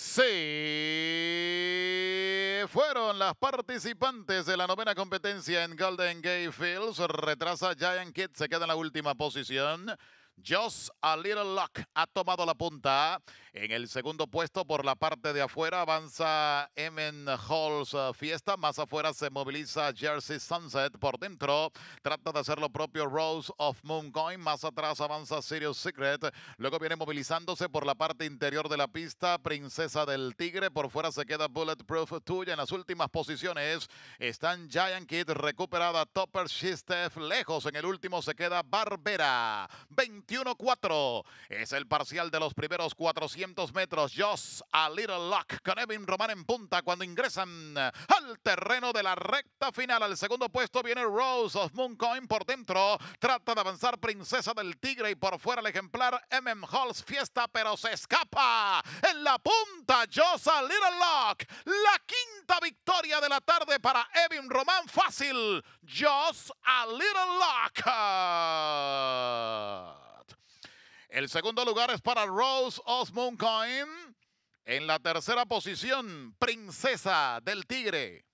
Sí, fueron las participantes de la novena competencia en Golden Gate Fields. Retrasa Giant Kid, se queda en la última posición. Just a Little Luck ha tomado la punta. En el segundo puesto, por la parte de afuera, avanza Emin Halls eh, Fiesta. Más afuera se moviliza Jersey Sunset. Por dentro, trata de hacer lo propio Rose of Mooncoin. Más atrás avanza Serious Secret. Luego viene movilizándose por la parte interior de la pista, Princesa del Tigre. Por fuera se queda Bulletproof Tuya. En las últimas posiciones están Giant Kid, recuperada Topper Shistef. Lejos en el último se queda Barbera. 20 es el parcial de los primeros 400 metros. Joss a Little Lock con Evin Román en punta cuando ingresan al terreno de la recta final. Al segundo puesto viene Rose of Mooncoin por dentro. Trata de avanzar Princesa del Tigre y por fuera el ejemplar MM Halls Fiesta, pero se escapa. En la punta, Joss a Little Lock. La quinta victoria de la tarde para Evin Román. Fácil. Joss a Little Lock. El segundo lugar es para Rose Osmond Cohen. En la tercera posición, Princesa del Tigre.